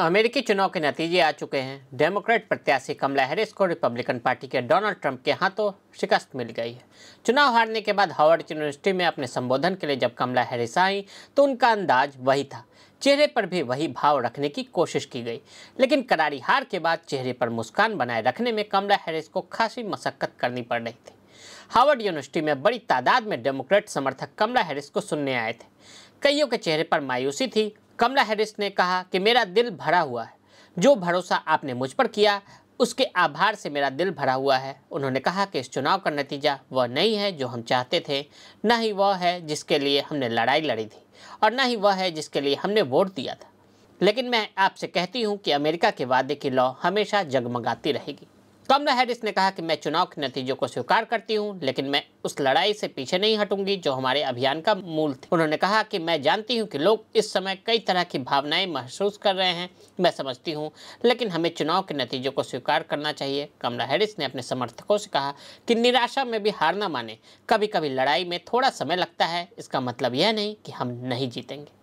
अमेरिकी चुनाव के नतीजे आ चुके हैं डेमोक्रेट प्रत्याशी कमला हैरिस को रिपब्लिकन पार्टी के डोनाल्ड ट्रंप के हाथों शिकस्त मिल गई है चुनाव हारने के बाद हार्वर्ड यूनिवर्सिटी में अपने संबोधन के लिए जब कमला हैरिस आई तो उनका अंदाज वही था चेहरे पर भी वही भाव रखने की कोशिश की गई लेकिन करारी हार के बाद चेहरे पर मुस्कान बनाए रखने में कमला हैरिस को खासी मशक्कत करनी पड़ रही थी हार्वर्ड यूनिवर्सिटी में बड़ी तादाद में डेमोक्रेट समर्थक कमला हैरिस को सुनने आए थे कईयों के चेहरे पर मायूसी थी कमला हैरिस ने कहा कि मेरा दिल भरा हुआ है जो भरोसा आपने मुझ पर किया उसके आभार से मेरा दिल भरा हुआ है उन्होंने कहा कि इस चुनाव का नतीजा वह नहीं है जो हम चाहते थे न ही वह है जिसके लिए हमने लड़ाई लड़ी थी और न ही वह है जिसके लिए हमने वोट दिया था लेकिन मैं आपसे कहती हूँ कि अमेरिका के वादे की लॉ हमेशा जगमगाती रहेगी कमला तो हैरिस ने कहा कि मैं चुनाव के नतीजों को स्वीकार करती हूं, लेकिन मैं उस लड़ाई से पीछे नहीं हटूंगी जो हमारे अभियान का मूल थी उन्होंने कहा कि मैं जानती हूं कि लोग इस समय कई तरह की भावनाएं महसूस कर रहे हैं मैं समझती हूं, लेकिन हमें चुनाव के नतीजों को स्वीकार करना चाहिए कमला हैरिस ने अपने समर्थकों से कहा कि निराशा में भी हार ना माने कभी कभी लड़ाई में थोड़ा समय लगता है इसका मतलब यह नहीं कि हम नहीं जीतेंगे